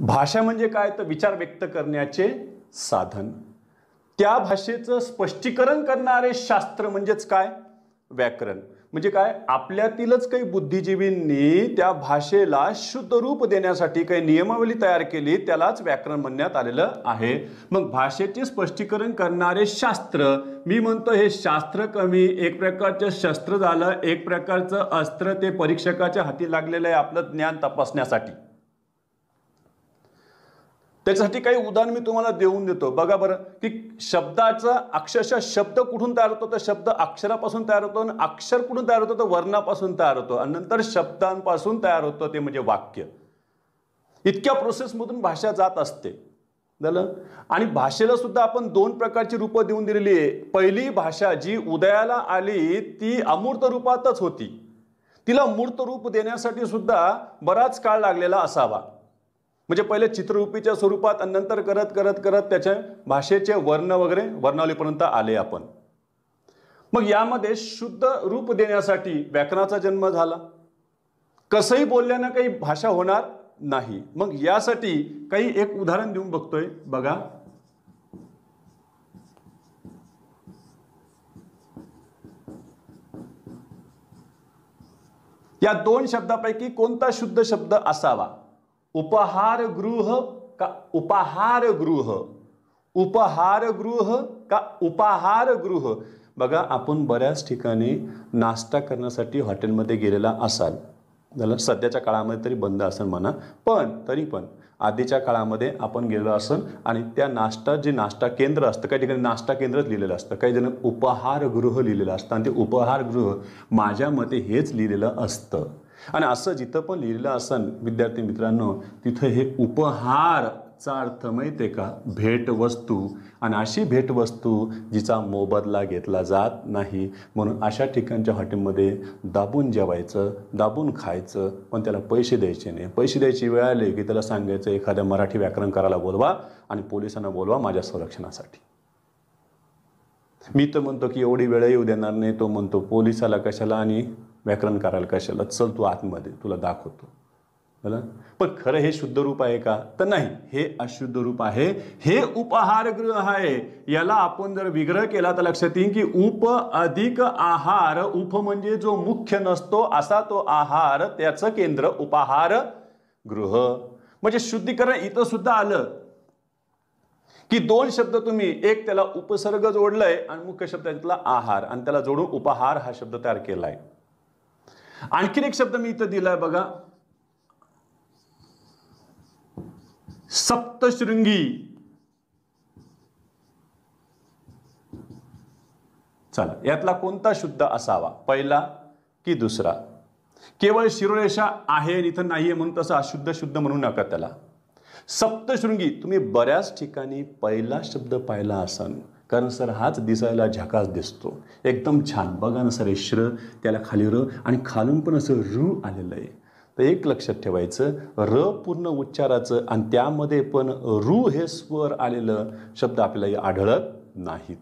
भाषा म्हणजे काय तर विचार व्यक्त करण्याचे साधन त्या भाषेचं स्पष्टीकरण करणारे शास्त्र म्हणजेच काय व्याकरण म्हणजे काय आपल्यातीलच काही बुद्धिजीवींनी त्या भाषेला शुद्ध रूप देण्यासाठी काही नियमावली तयार केली त्यालाच व्याकरण म्हणण्यात आलेलं आहे मग भाषेचे स्पष्टीकरण करणारे शास्त्र मी म्हणतो हे शास्त्र कमी एक प्रकारचं शस्त्र झालं एक प्रकारचं अस्त्र ते परीक्षकाच्या हाती लागलेलं आहे आपलं ज्ञान तपासण्यासाठी त्याच्यासाठी काही उदाहरण मी तुम्हाला देऊन देतो बघा बरं की शब्दाचा अक्षरशः शब्द कुठून तयार होतो तर शब्द अक्षरापासून तयार होतो आणि अक्षर कुठून तयार होतो तर वर्णापासून तयार होतो आणि नंतर शब्दांपासून तयार होतं ते म्हणजे वाक्य इतक्या प्रोसेसमधून भाषा जात असते झालं आणि भाषेला सुद्धा आपण दोन प्रकारची रूपं देऊन दिलेली आहे पहिली भाषा जी उदयाला आली ती अमूर्त रूपातच होती तिला मूर्त रूप देण्यासाठी सुद्धा बराच काळ लागलेला असावा म्हणजे पहिले चित्ररूपीच्या स्वरूपात आणि नंतर करत करत करत त्याच्या भाषेचे वर्ण वगैरे वर्णावलीपर्यंत आले आपण मग यामध्ये शुद्ध रूप देण्यासाठी व्याकरणाचा जन्म झाला कसंही बोलल्यानं काही भाषा होणार नाही मग यासाठी काही एक उदाहरण देऊन बघतोय बघा या दोन शब्दापैकी कोणता शुद्ध शब्द असावा उपहार गृह का उपहार गृह का गृह बघा आपण बऱ्याच ठिकाणी नाश्ता करण्यासाठी हॉटेलमध्ये गेलेला असाल झालं सध्याच्या काळामध्ये तरी बंद असेल म्हणा पण तरी पण आधीच्या काळामध्ये आपण गेलो असेल आणि त्या नाश्ता जे नाश्ता केंद्र असतं काही ठिकाणी नाश्ता केंद्रच लिहिलेलं असतं काही जण उपहारगृह लिहिलेलं असतं आणि ते उपहारगृह माझ्या मते हेच लिहिलेलं असतं आणि असं जिथं पण लिहिलं असन विद्यार्थी मित्रांनो तिथं हे उपहारचा अर्थ माहिती का भेटवस्तू आणि अशी भेटवस्तू जिचा मोबदला घेतला जात नाही म्हणून अशा ठिकाणच्या हॉटेलमध्ये दाबून जेवायचं दाबून खायचं पण त्याला पैसे द्यायचे नाही पैसे द्यायची वेळ आले की त्याला सांगायचं एखाद्या मराठी व्याकरण व्याकरणकाराला बोलवा आणि पोलिसांना बोलवा माझ्या संरक्षणासाठी मी तर म्हणतो की एवढी वेळ येऊ देणार नाही तो म्हणतो पोलिसाला कशाला आणि व्याकरण करायला कशाला चल तू आतमध्ये तुला दाखवतो पण खरं हे शुद्ध रूप आहे का तर नाही हे अशुद्ध रूप आहे हे उपहारगृह आहे याला आपण जर विग्रह केला तर लक्षात येईल की उप अधिक आहार उप म्हणजे जो मुख्य नसतो असा तो आहार त्याचं केंद्र उपाहार गृह म्हणजे शुद्धीकरण इथं सुद्धा आलं की दोन शब्द तुम्ही एक त्याला उपसर्ग जोडलाय आणि मुख्य शब्द त्याला आहार आणि त्याला जोडून उपहार हा शब्द तयार केलाय आणखीन एक शब्द मी इथं दिलाय बघा सप्तशृंगी चला यातला कोणता शुद्ध असावा पहिला की दुसरा केवळ शिरोरेषा आहे इथं नाहीये म्हणून तसं अशुद्ध शुद्ध म्हणू नका त्याला सप्तशृंगी तुम्ही बऱ्याच ठिकाणी पहिला शब्द पाहिला असाल कारण सर हाच दिसायला झकास दिसतो एकदम छान बघा ना सर हे श्र त्याला खाली र आणि खालून पण असं रु आलेलं आहे तर एक लक्षात ठेवायचं र पूर्ण उच्चाराचं आणि त्यामध्ये पण रु हे स्वर आलेलं शब्द आपल्याला आढळत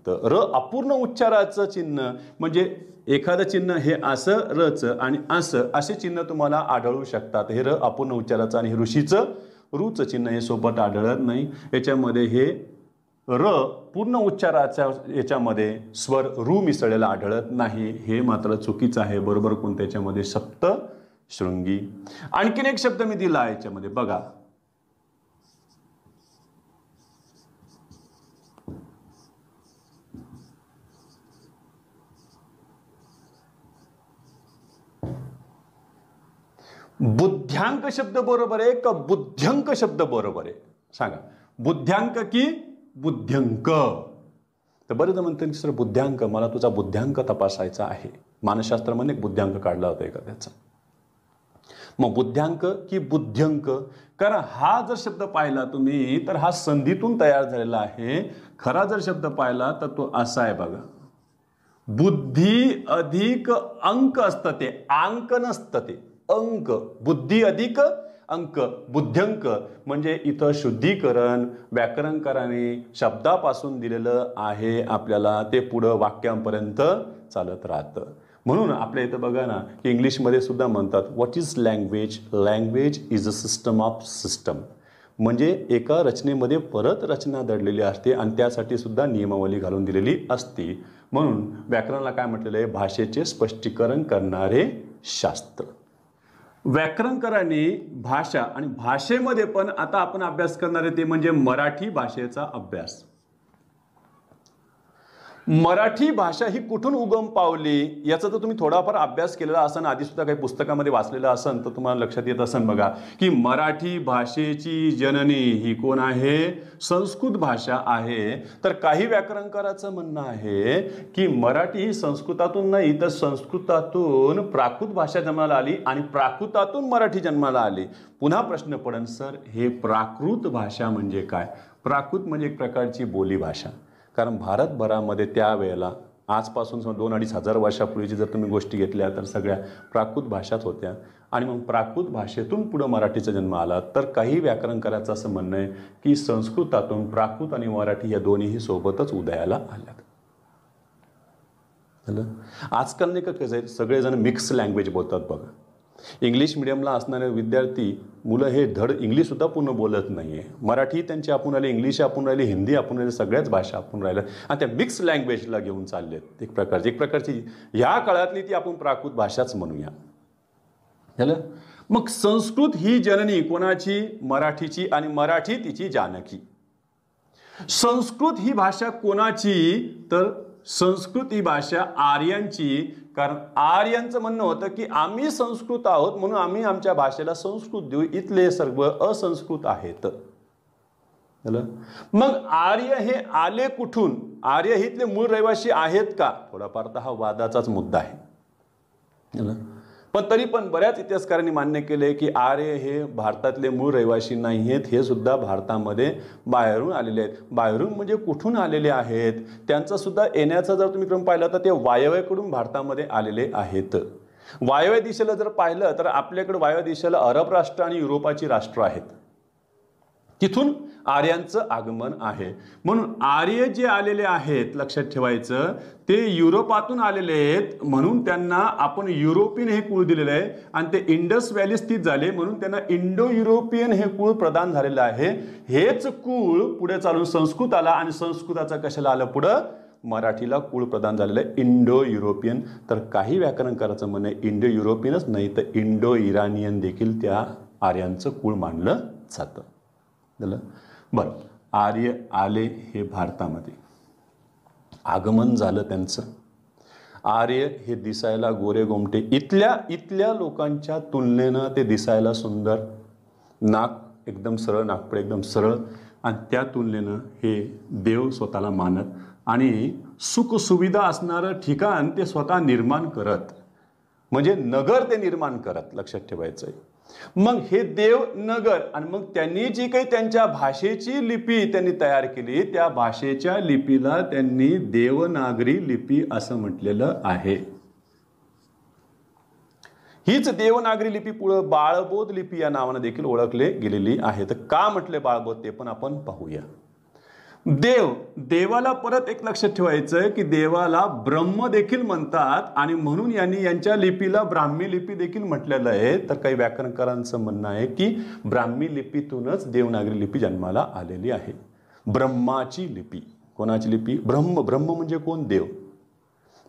तर र अपूर्ण उच्चाराचं चिन्ह म्हणजे एखादं चिन्ह हे असं रचं आणि असं असे चिन्ह तुम्हाला आढळू शकतात हे र अपूर्ण उच्चाराचं आणि ऋषीचं रुचं चिन्ह हे सोबत आढळत नाही याच्यामध्ये हे र पूर्ण उच्चाराच्या याच्यामध्ये स्वर रू मिसळलेला आढळत नाही हे मात्र चुकीचं आहे बरोबर त्याच्यामध्ये सप्त शृंगी आणखीन एक शब्द मी दिला याच्यामध्ये बघा बुद्ध्यांक शब्द बरोबर आहे का बुद्ध्यांक शब्द बरोबर आहे सांगा बुद्ध्यांक की बुद्ध्यंक तर बरेचदा म्हणते सर बुद्ध्यांक मला तुझा बुद्ध्यांक तपासायचा आहे मानसशास्त्रामध्ये बुद्ध्यांक काढला होता एका त्याचा मग बुद्ध्यांक की बुद्ध्यंक कारण हा जर शब्द पाहिला तुम्ही तर हा संधीतून तयार झालेला आहे खरा जर शब्द पाहिला तर तो असा आहे बघा बुद्धी अधिक अंक असतं ते अंक नसतं ते अंक बुद्धी अधिक अंक बुद्ध्यंक म्हणजे इथं शुद्धीकरण व्याकरणकाराने शब्दापासून दिलेलं आहे आपल्याला ते पुढं वाक्यांपर्यंत चालत राहतं म्हणून आपल्या इथं बघा ना की इंग्लिशमध्ये सुद्धा म्हणतात what is language language is a system of system म्हणजे एका रचनेमध्ये परत रचना दडलेली असते आणि त्यासाठी सुद्धा नियमावली घालून दिलेली असते म्हणून व्याकरणाला काय म्हटलेलं आहे भाषेचे स्पष्टीकरण करणारे शास्त्र व्याकरणकरांनी भाषा आणि भाषेमध्ये पण आता आपण अभ्यास करणार आहे ते म्हणजे मराठी भाषेचा अभ्यास मराठी भाषा ही कुठून उगम पावली याचा तर तुम्ही थोडाफार अभ्यास केलेला असन सुद्धा काही पुस्तकामध्ये वाचलेलं असेल तर तुम्हाला लक्षात येत असेल बघा की मराठी भाषेची जननी ही कोण आहे संस्कृत भाषा आहे तर काही व्याकरणकाराचं म्हणणं आहे की मराठी ही संस्कृतातून नाही तर संस्कृतातून प्राकृत भाषा जन्माला आली आणि प्राकृतातून मराठी जन्माला आली पुन्हा प्रश्न पडन सर हे प्राकृत भाषा म्हणजे काय प्राकृत म्हणजे एक प्रकारची बोलीभाषा कारण भारतभरामध्ये त्यावेळेला आजपासून दोन अडीच हजार वर्षापूर्वीची जर तुम्ही गोष्टी घेतल्या तर सगळ्या प्राकृत भाषाच होत्या आणि मग प्राकृत भाषेतून पुढं मराठीचा जन्म आला तर काही व्याकरणकाराचं असं म्हणणं आहे की संस्कृतातून प्राकृत आणि मराठी या दोन्हीही सोबतच उदयाला आल्यात झालं आजकाल नाही का कसं आहे सगळेजण मिक्स लँग्वेज बोलतात बघा इंग्लिश मिडियमला असणारे विद्यार्थी मुलं हे धड इंग्लिशसुद्धा पूर्ण बोलत नाही आहे मराठी त्यांची आपण राहिली इंग्लिश आपण राहिली हिंदी आपण राहिली सगळ्याच भाषा आपण राहिल्या आणि त्या मिक्स लँग्वेजला घेऊन चाललेत एक प्रकारची एक प्रकारची ह्या काळातली ती आपण प्राकृत भाषाच म्हणूया झालं मग संस्कृत ही जननी कोणाची मराठीची आणि मराठी तिची जानकी संस्कृत ही भाषा कोणाची तर संस्कृत ही भाषा आर्यांची कारण आर्यांचं म्हणणं होतं की आम्ही संस्कृत आहोत म्हणून आम्ही आमच्या भाषेला संस्कृत देऊ इथले सर्व असंस्कृत आहेत मग आर्य हे आले कुठून आर्य इथले मूळ रहिवासी आहेत का थोडाफार तर हा वादाचाच मुद्दा आहे पण तरी पण बऱ्याच इतिहासकारांनी मान्य केले की आर्य हे भारतातले मूळ रहिवासी नाही आहेत हे सुद्धा भारतामध्ये बाहेरून आलेले आहेत बाहेरून म्हणजे कुठून आलेले आहेत त्यांचा सुद्धा येण्याचा जर तुम्ही क्रम पाहिला तर ते वायव्याकडून भारतामध्ये आलेले आहेत वायव्य दिशेला जर पाहिलं तर आपल्याकडे वायव्य दिशेला अरब राष्ट्र आणि युरोपाची राष्ट्र आहेत तिथून आर्यांचं आगमन आहे म्हणून आर्य जे आलेले आहेत लक्षात ठेवायचं ते युरोपातून आलेले आहेत म्हणून त्यांना आपण युरोपियन हे कुळ दिलेलं आहे आणि ते इंडस व्हॅली स्थित झाले म्हणून त्यांना इंडो युरोपियन हे कुळ प्रदान झालेलं आहे हेच कुळ पुढे चालून संस्कृत आला आणि संस्कृताचा कशाला आलं पुढं मराठीला कुळ प्रदान झालेलं आहे इंडो युरोपियन तर काही व्याकरणकाराचं आहे इंडो युरोपियनच नाही तर इंडो इराणियन देखील त्या आर्यांचं कुळ मानलं जातं बर आर्य आले हे भारतामध्ये आगमन झालं त्यांचं आर्य हे दिसायला गोरे गोमटे इथल्या इथल्या लोकांच्या तुलनेनं ते दिसायला सुंदर नाक एकदम सरळ नागपूर एकदम सरळ आणि त्या तुलनेनं हे देव स्वतःला मानत आणि सुखसुविधा असणारं ठिकाण ते स्वतः निर्माण करत म्हणजे नगर ते निर्माण करत लक्षात ठेवायचं आहे मग हे देवनगर आणि मग त्यांनी जी काही त्यांच्या भाषेची लिपी त्यांनी तयार केली त्या भाषेच्या लिपीला त्यांनी देवनागरी लिपी असं म्हटलेलं आहे हीच देवनागरी लिपी पुढं बाळबोध लिपी या नावाने देखील ओळखले गेलेली आहे तर का म्हटले बाळबोध ते पण आपण पाहूया देव देवाला परत एक लक्षात ठेवायचं आहे की देवाला ब्रह्म देखील म्हणतात आणि म्हणून यांनी यांच्या लिपीला ब्राह्मी लिपी देखील म्हटलेलं आहे तर काही व्याकरणकारांचं म्हणणं आहे की ब्राह्मी लिपीतूनच देवनागरी लिपी जन्माला आलेली आहे ब्रह्माची लिपी कोणाची लिपी ब्रह्म ब्रह्म म्हणजे कोण देव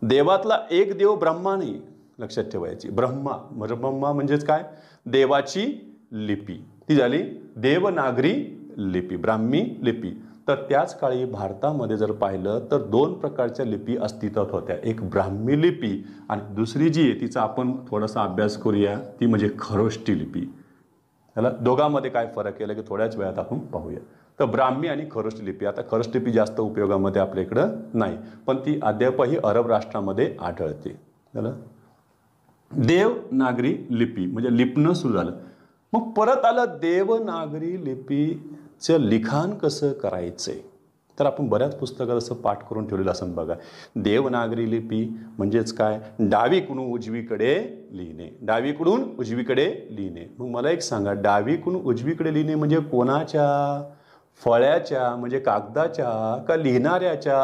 देवातला एक देव नाही लक्षात ठेवायची ब्रह्मा म्हणजे ब्रह्मा म्हणजेच काय देवाची लिपी ती झाली देवनागरी लिपी ब्राह्मी लिपी तर त्याच काळी भारतामध्ये जर पाहिलं तर दोन प्रकारच्या लिपी अस्तित्वात होत्या एक ब्राह्मी लिपी आणि दुसरी जी आहे तिचा आपण थोडासा अभ्यास करूया ती म्हणजे खरोष्टी लिपी त्याला दोघांमध्ये काय फरक केला की थोड्याच वेळात आपण पाहूया तर ब्राह्मी आणि खरोष्टी लिपी आता खरोष्ट लिपी जास्त उपयोगामध्ये आपल्या इकडं नाही पण ती अद्यापही अरब राष्ट्रामध्ये आढळते झालं देवनागरी लिपी म्हणजे लिपणं सुरू झालं मग परत आलं देवनागरी लिपी चं लिखाण कसं करायचं तर आपण बऱ्याच पुस्तकात असं पाठ करून ठेवलेलं असं बघा देवनागरी लिपी म्हणजेच काय डावीकडून उजवीकडे लिहिणे डावीकडून उजवीकडे लिहिणे मग मला एक सांगा डावीकडून उजवीकडे लिहिणे म्हणजे कोणाच्या फळ्याच्या म्हणजे कागदाच्या का लिहिणाऱ्याच्या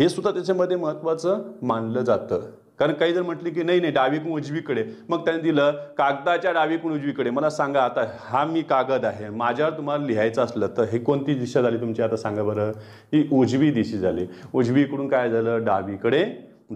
हे सुद्धा त्याच्यामध्ये महत्त्वाचं मानलं जातं कारण काही जर म्हटली की नाही नाही डावीकडून उजवीकडे मग त्यांनी दिलं कागदाच्या डावीकडून उजवीकडे मला सांगा आता हा मी कागद आहे माझ्यावर तुम्हाला लिहायचं असलं तर हे कोणती दिशा झाली तुमची आता सांगा बरं ही उजवी दिशा झाली उजवीकडून काय झालं डावीकडे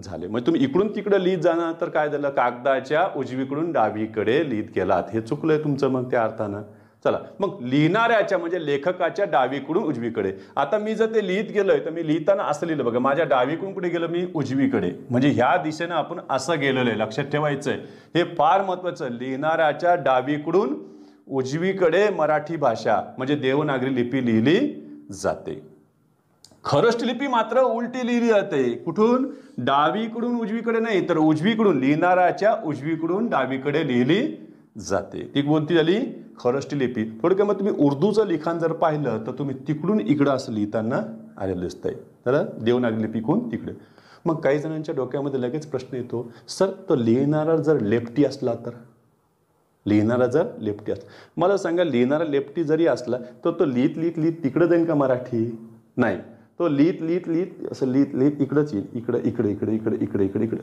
झाले म्हणजे तुम्ही इकडून तिकडं लिहित जाणार तर काय झालं कागदाच्या उजवीकडून डावीकडे लिहित गेलात हे चुकलं आहे तुमचं मग त्या अर्थानं चला मग लिहिणाऱ्याच्या म्हणजे लेखकाच्या डावीकडून उजवीकडे आता मी जर ते लिहित गेलोय तर मी लिहिताना असं लिहिलं बघा माझ्या डावीकडून कुठे गेलो मी उजवीकडे म्हणजे ह्या दिशेनं आपण असं गेलेलं आहे लक्षात ठेवायचंय हे फार महत्वाचं लिहिणाऱ्याच्या डावीकडून उजवीकडे मराठी भाषा म्हणजे देवनागरी लिपी लिहिली जाते खरष्ट लिपी मात्र उलटी लिहिली जाते कुठून डावीकडून उजवीकडे नाही तर उजवीकडून लिहिणाऱ्याच्या उजवीकडून डावीकडे लिहिली जाते ती कोणती झाली खरष्टी लिपी मग तुम्ही उर्दूचं लिखाण जर पाहिलं तर तुम्ही तिकडून इकडं असं लिहिताना आलेलं दिसतंय तर देवनागरी लिपी कोण तिकडे मग काही जणांच्या डोक्यामध्ये लगेच प्रश्न येतो सर तो लिहिणारा जर लेफ्टी असला तर लिहिणारा जर लेफ्टी असला मला सांगा लिहिणारा लेफ्टी जरी असला तर तो लिहित लिहित लिहित तिकडं जाईल का मराठी नाही तो लिहित लिहित लिहित असं लिहित लिहित इकडंच येईल इकडं इकडे इकडे इकडे इकडे इकडे इकडं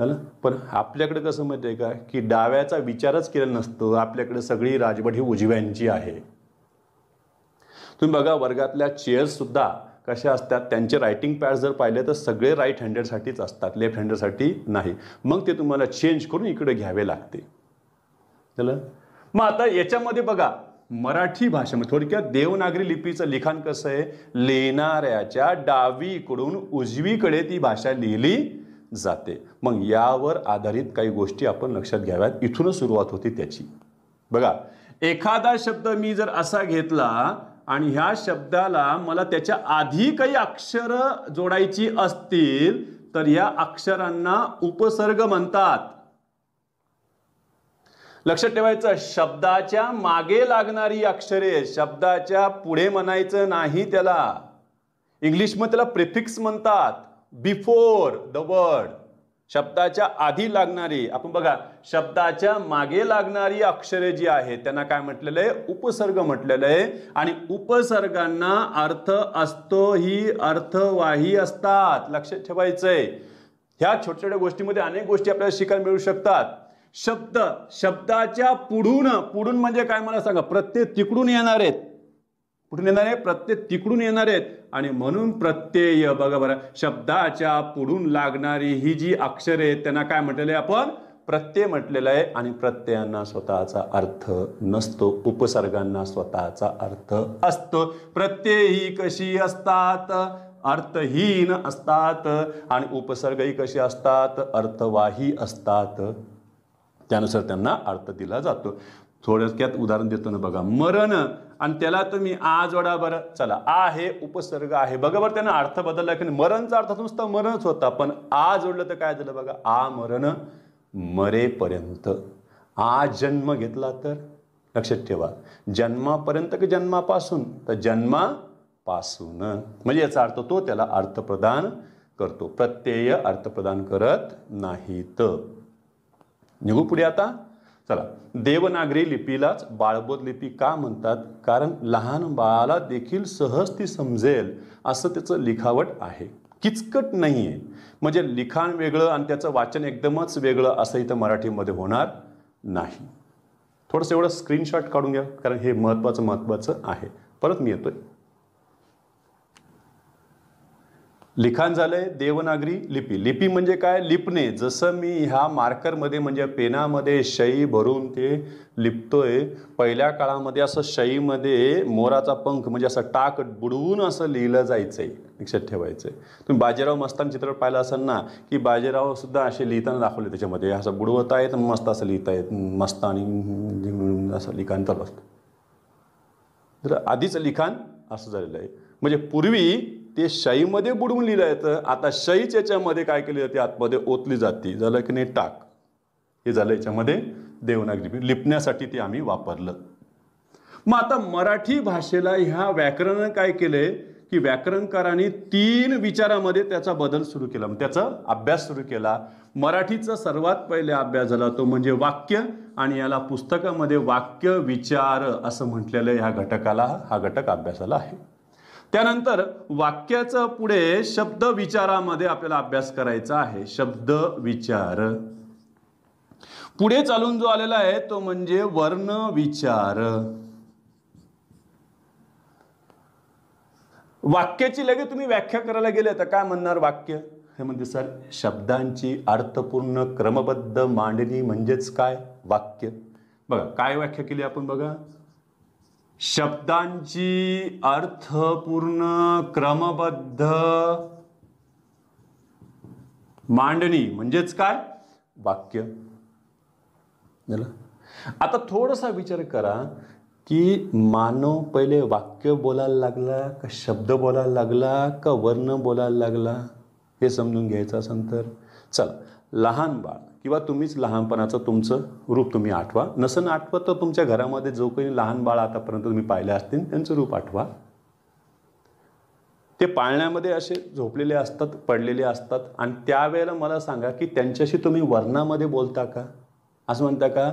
झालं पण आपल्याकडे कसं माहिती आहे का की डाव्याचा विचारच केला नसतो आपल्याकडे सगळी राजवट ही उजव्यांची आहे तुम्ही बघा वर्गातल्या चेअर्ससुद्धा कशा असतात त्यांचे रायटिंग पॅड जर पाहिले तर सगळे राईट हँडेडसाठीच असतात लेफ्ट हँडेडसाठी नाही मग ते तुम्हाला चेंज करून इकडे घ्यावे लागते चला मग आता याच्यामध्ये बघा मराठी भाषेमध्ये थोडक्यात देवनागरी लिपीचं लिखाण कसं आहे लिहिणाऱ्याच्या डावीकडून उजवीकडे ती भाषा लिहिली जाते मग यावर आधारित काही गोष्टी आपण लक्षात घ्याव्यात इथूनच सुरुवात होती त्याची बघा एखादा शब्द मी जर असा घेतला आणि ह्या शब्दाला मला त्याच्या आधी काही अक्षर जोडायची असतील तर या अक्षरांना उपसर्ग म्हणतात लक्षात ठेवायचं शब्दाच्या मागे लागणारी अक्षरे शब्दाच्या पुढे म्हणायचं नाही त्याला इंग्लिशमध्ये त्याला प्रिफिक्स म्हणतात बिफोर द वर्ड शब्दाच्या आधी लागणारी आपण बघा शब्दाच्या मागे लागणारी अक्षरे जी आहेत त्यांना काय म्हटलेलं आहे उपसर्ग म्हटलेलं आहे आणि उपसर्गांना अर्थ असतो ही अर्थवाही असतात लक्षात ठेवायचंय ह्या छोट्या छोट्या गोष्टीमध्ये अनेक गोष्टी आपल्याला शिकायला मिळू शकतात शब्द शब्दाच्या पुढून पुढून म्हणजे काय मला सांगा प्रत्येक तिकडून येणार आहेत कुठून येणार आहे प्रत्यय तिकडून येणार आहेत आणि म्हणून प्रत्यय बघा बरं शब्दाच्या पुढून लागणारी ही जी अक्षरे आहेत त्यांना काय म्हटलेलं आहे आपण प्रत्यय म्हटलेलं आहे आणि प्रत्ययांना स्वतःचा अर्थ नसतो उपसर्गांना स्वतःचा अर्थ असतो प्रत्यय ही कशी असतात अर्थहीन असतात आणि उपसर्गही कशी असतात अर्थवाही असतात त्यानुसार त्यांना अर्थ दिला जातो थोडक्यात उदाहरण देतो ना बघा मरण आणि त्याला तुम्ही आज वडा बरं चला आ हे उपसर्ग आहे बघा बरं त्यानं अर्थ बदलला की मरणचा अर्थ नुसता मरणच होता पण आ जोडलं तर काय झालं बघा आ मरण मरेपर्यंत आ जन्म घेतला तर लक्षात ठेवा जन्मापर्यंत की जन्मापासून तर जन्मापासून म्हणजे याचा अर्थ तो त्याला अर्थ प्रदान करतो प्रत्यय अर्थ प्रदान करत नाहीत निघू पुढे आता चला देवनागरी लिपीलाच बाळबोध लिपी का म्हणतात कारण लहान बाळाला देखील सहज ती समजेल असं त्याचं लिखावट आहे किचकट नाही आहे म्हणजे लिखाण वेगळं आणि त्याचं वाचन एकदमच वेगळं असं इथं मराठीमध्ये होणार नाही थोडंसं एवढं स्क्रीनशॉट काढून घ्या कारण हे महत्त्वाचं महत्त्वाचं आहे परत मी येतोय लिखाण झालं आहे देवनागरी लिपी लिपी म्हणजे काय लिपणे जसं मी ह्या मार्करमध्ये म्हणजे पेनामध्ये शई भरून ते लिपतोय पहिल्या काळामध्ये असं शईमध्ये मोराचा पंख म्हणजे असं टाक बुडवून असं लिहिलं जायचं आहे लक्षात ठेवायचं आहे तुम्ही बाजीराव मस्तान चित्रपट पाहिला असाल ना की बाजीराव सुद्धा असे लिहिताना दाखवले त्याच्यामध्ये असं बुडवत आहेत मस्त असं लिहित आहेत मस्त आणि असं लिखाण चालू असतं तर आधीचं लिखाण असं झालेलं आहे म्हणजे पूर्वी ते शाईमध्ये बुडवून लिहिलं येतं आता शाईच काय केली जाते आतमध्ये ओतली जाते झालं की नाही टाक हे झालं याच्यामध्ये देवनागरी लिपण्यासाठी ते आम्ही वापरलं मग आता मराठी भाषेला ह्या व्याकरणानं काय केलंय की व्याकरणकारांनी तीन विचारामध्ये त्याचा बदल सुरू केला त्याचा अभ्यास सुरू केला मराठीचा सर्वात पहिले अभ्यास झाला तो म्हणजे वाक्य आणि याला पुस्तकामध्ये वाक्य विचार असं म्हटलेलं ह्या घटकाला हा घटक अभ्यासाला आहे त्यानंतर वाक्याचं पुढे शब्द विचारामध्ये आपल्याला अभ्यास करायचा आहे शब्द विचार पुढे चालून जो आलेला आहे तो म्हणजे वर्ण विचार वाक्याची लगेच तुम्ही व्याख्या करायला गेले तर काय म्हणणार वाक्य हे म्हणजे सर शब्दांची अर्थपूर्ण क्रमबद्ध मांडणी म्हणजेच काय वाक्य बघा काय व्याख्या केली आपण बघा शब्दांची अर्थपूर्ण क्रमबद्ध मांडणी म्हणजेच काय वाक्य आता थोडासा विचार करा की मानव पहिले वाक्य बोलायला लागला का शब्द बोलायला लागला का वर्ण बोलायला लागला हे समजून घ्यायचं असेल तर चला लहान बाळ किंवा तुम्हीच लहानपणाचं तुमचं रूप तुम्ही आठवा नसन आठवत तर तुमच्या घरामध्ये जो काही लहान बाळ आतापर्यंत तुम्ही पाहिले असतील त्यांचं रूप आठवा ते पाळण्यामध्ये असे झोपलेले असतात पडलेले असतात आणि त्यावेळेला मला सांगा की त्यांच्याशी तुम्ही वर्णामध्ये बोलता का असं म्हणता का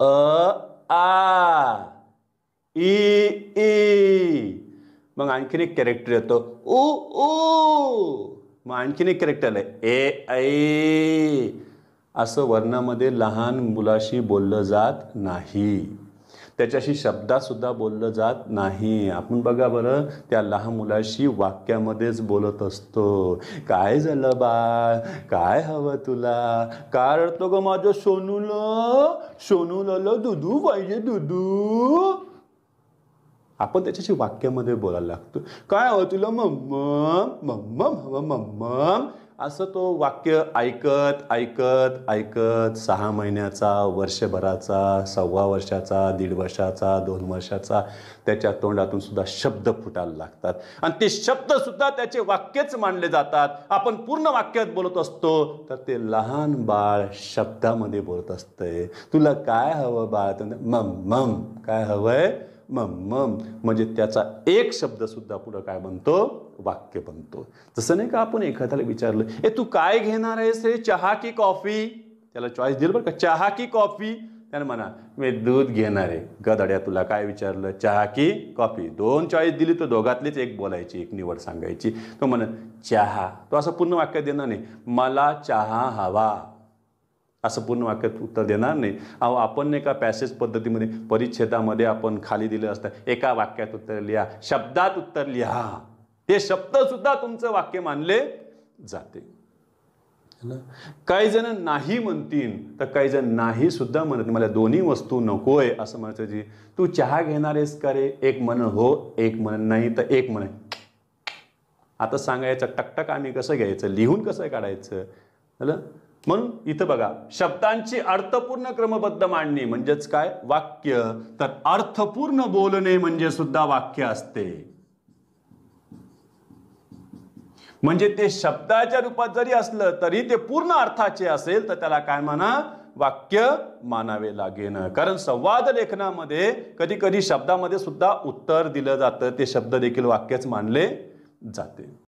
अ आ ई ई मग आणखीन एक कॅरेक्टर येतो ओ ओ मग आणखीन एक कॅरेक्टर आहे ए ऐ असं वर्णामध्ये लहान मुलाशी बोललं जात नाही त्याच्याशी शब्दातसुद्धा बोललं जात नाही आपण बघा बरं त्या लहान मुलाशी वाक्यामध्येच बोलत असतो काय झालं बा काय हवं तुला काय रडतो ग माझं सोनूल सोनूल दुधू पाहिजे दुधू आपण त्याच्याशी वाक्यामध्ये बोलायला लागतो काय हवं तुला मम्म मम्म हवं मम्म असं तो वाक्य ऐकत ऐकत ऐकत सहा महिन्याचा वर्षभराचा सव्वा वर्षाचा दीड वर्षाचा दोन वर्षाचा त्याच्या तोंडातून सुद्धा शब्द फुटायला लागतात आणि ते शब्द सुद्धा त्याचे वाक्यच मानले जातात आपण पूर्ण वाक्यात बोलत असतो तर ते लहान बाळ शब्दामध्ये बोलत असतंय तुला काय हवं बाळ मम मम काय हवंय मम मम म्हणजे त्याचा एक शब्दसुद्धा पुढं काय बनतो वाक्य बनतो जसं नाही का आपण एखाद्याला विचारलं ए तू काय घेणार आहेस रे चहा की कॉफी त्याला चॉईस दिली बरं का चहा की कॉफी त्याने म्हणा मी दूध घेणार आहे गदड्या तुला काय विचारलं चहा की कॉफी दोन चॉईस दिली तर दोघातलीच एक बोलायची एक निवड सांगायची तो म्हणा चहा तो असं पूर्ण वाक्य देणार नाही मला चहा हवा असं पूर्ण वाक्यात उत्तर देणार नाही अहो आपण एका पॅसेज पद्धतीमध्ये परिच्छेदामध्ये आपण खाली दिलं असतं एका वाक्यात उत्तर लिहा शब्दात उत्तर लिहा ते सुद्धा तुमचं वाक्य मानले जाते काही जण नाही म्हणतील तर काही जण नाही सुद्धा म्हणत मला दोन्ही वस्तू नकोय असं म्हणायचं जी तू चहा घेणारेस का रे एक म्हण हो एक म्हण नाही तर एक म्हण आता सांगायचं टकटक आम्ही कसं घ्यायचं लिहून कसं काढायचं म्हणून इथं बघा शब्दांची अर्थपूर्ण क्रमबद्ध मांडणी म्हणजेच काय वाक्य तर अर्थपूर्ण बोलणे म्हणजे सुद्धा वाक्य असते म्हणजे ते शब्दाच्या रूपात जरी असलं तरी ते पूर्ण अर्थाचे असेल तर त्याला काय म्हणा वाक्य मानावे लागेन कारण संवाद लेखनामध्ये कधी कधी शब्दामध्ये सुद्धा उत्तर दिलं जातं ते शब्द देखील वाक्यच मानले जाते